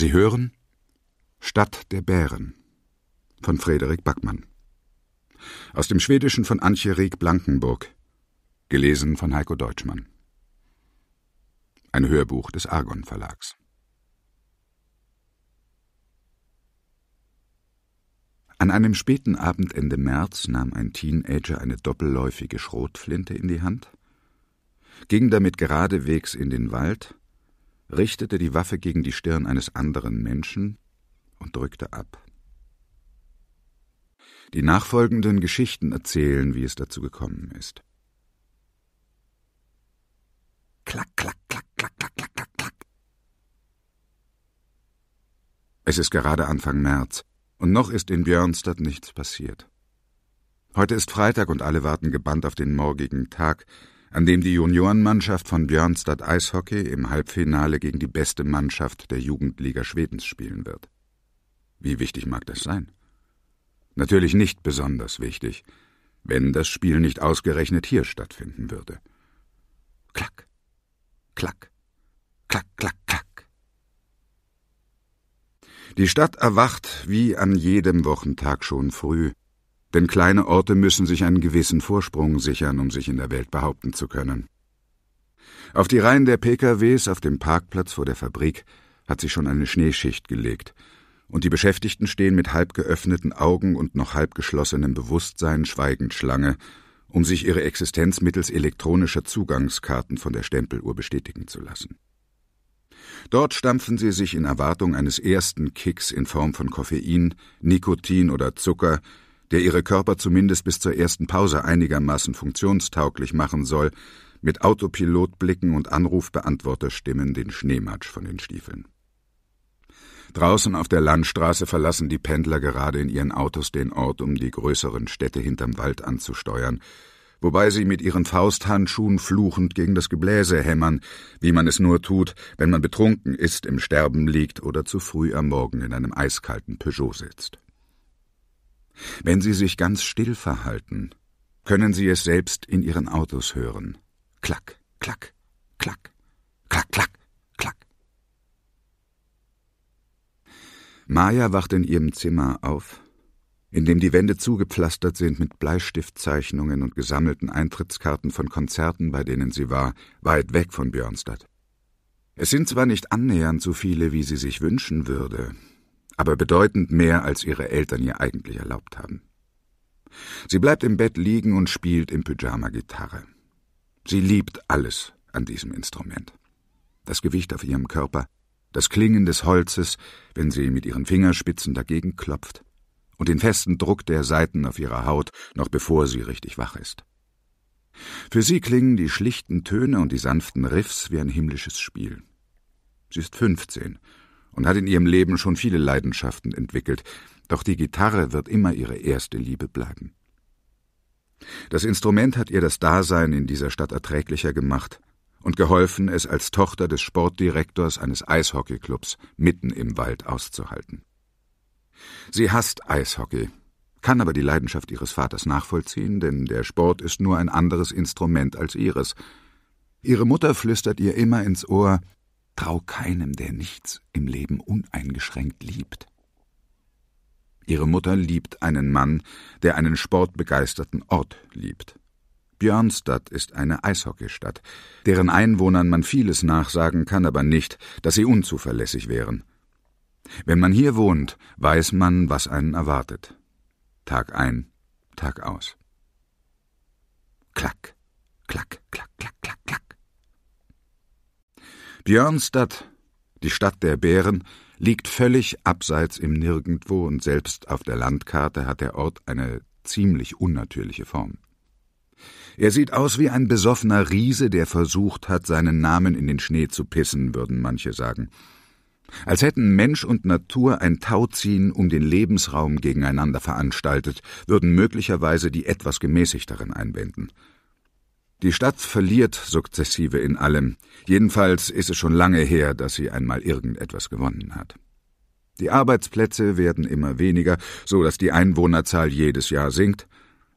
Sie hören Stadt der Bären von Frederik Backmann. Aus dem Schwedischen von Antje Reg Blankenburg. Gelesen von Heiko Deutschmann. Ein Hörbuch des Argon Verlags. An einem späten Abend Ende März nahm ein Teenager eine doppelläufige Schrotflinte in die Hand, ging damit geradewegs in den Wald richtete die Waffe gegen die Stirn eines anderen Menschen und drückte ab. Die nachfolgenden Geschichten erzählen, wie es dazu gekommen ist. Klack, klack, klack, klack, klack, klack, klack, klack. Es ist gerade Anfang März und noch ist in Björnstadt nichts passiert. Heute ist Freitag und alle warten gebannt auf den morgigen Tag, an dem die Juniorenmannschaft von Björnstad Eishockey im Halbfinale gegen die beste Mannschaft der Jugendliga Schwedens spielen wird. Wie wichtig mag das sein? Natürlich nicht besonders wichtig, wenn das Spiel nicht ausgerechnet hier stattfinden würde. Klack, klack, klack, klack, klack. Die Stadt erwacht wie an jedem Wochentag schon früh, denn kleine Orte müssen sich einen gewissen Vorsprung sichern, um sich in der Welt behaupten zu können. Auf die Reihen der PKWs auf dem Parkplatz vor der Fabrik hat sich schon eine Schneeschicht gelegt, und die Beschäftigten stehen mit halb geöffneten Augen und noch halb geschlossenem Bewusstsein schweigend Schlange, um sich ihre Existenz mittels elektronischer Zugangskarten von der Stempeluhr bestätigen zu lassen. Dort stampfen sie sich in Erwartung eines ersten Kicks in Form von Koffein, Nikotin oder Zucker der ihre Körper zumindest bis zur ersten Pause einigermaßen funktionstauglich machen soll, mit Autopilotblicken und Anrufbeantworterstimmen den Schneematsch von den Stiefeln. Draußen auf der Landstraße verlassen die Pendler gerade in ihren Autos den Ort, um die größeren Städte hinterm Wald anzusteuern, wobei sie mit ihren Fausthandschuhen fluchend gegen das Gebläse hämmern, wie man es nur tut, wenn man betrunken ist, im Sterben liegt oder zu früh am Morgen in einem eiskalten Peugeot sitzt. Wenn Sie sich ganz still verhalten, können Sie es selbst in Ihren Autos hören. Klack, klack, klack, klack, klack, klack. Maya wacht in ihrem Zimmer auf, in dem die Wände zugepflastert sind mit Bleistiftzeichnungen und gesammelten Eintrittskarten von Konzerten, bei denen sie war, weit weg von Björnstadt. Es sind zwar nicht annähernd so viele, wie sie sich wünschen würde, aber bedeutend mehr, als ihre Eltern ihr eigentlich erlaubt haben. Sie bleibt im Bett liegen und spielt im Pyjama Gitarre. Sie liebt alles an diesem Instrument. Das Gewicht auf ihrem Körper, das Klingen des Holzes, wenn sie mit ihren Fingerspitzen dagegen klopft, und den festen Druck der Saiten auf ihrer Haut, noch bevor sie richtig wach ist. Für sie klingen die schlichten Töne und die sanften Riffs wie ein himmlisches Spiel. Sie ist fünfzehn und hat in ihrem Leben schon viele Leidenschaften entwickelt, doch die Gitarre wird immer ihre erste Liebe bleiben. Das Instrument hat ihr das Dasein in dieser Stadt erträglicher gemacht und geholfen, es als Tochter des Sportdirektors eines Eishockeyclubs mitten im Wald auszuhalten. Sie hasst Eishockey, kann aber die Leidenschaft ihres Vaters nachvollziehen, denn der Sport ist nur ein anderes Instrument als ihres. Ihre Mutter flüstert ihr immer ins Ohr Trau keinem, der nichts im Leben uneingeschränkt liebt. Ihre Mutter liebt einen Mann, der einen sportbegeisterten Ort liebt. Björnstadt ist eine Eishockeystadt, deren Einwohnern man vieles nachsagen kann, aber nicht, dass sie unzuverlässig wären. Wenn man hier wohnt, weiß man, was einen erwartet. Tag ein, Tag aus. Klack. Björnstad, die Stadt der Bären, liegt völlig abseits im Nirgendwo und selbst auf der Landkarte hat der Ort eine ziemlich unnatürliche Form. Er sieht aus wie ein besoffener Riese, der versucht hat, seinen Namen in den Schnee zu pissen, würden manche sagen. Als hätten Mensch und Natur ein Tauziehen um den Lebensraum gegeneinander veranstaltet, würden möglicherweise die etwas gemäßigteren einwenden. Die Stadt verliert sukzessive in allem. Jedenfalls ist es schon lange her, dass sie einmal irgendetwas gewonnen hat. Die Arbeitsplätze werden immer weniger, so dass die Einwohnerzahl jedes Jahr sinkt,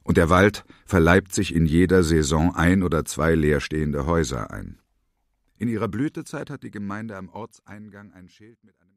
und der Wald verleibt sich in jeder Saison ein oder zwei leerstehende Häuser ein. In ihrer Blütezeit hat die Gemeinde am Ortseingang ein Schild mit einem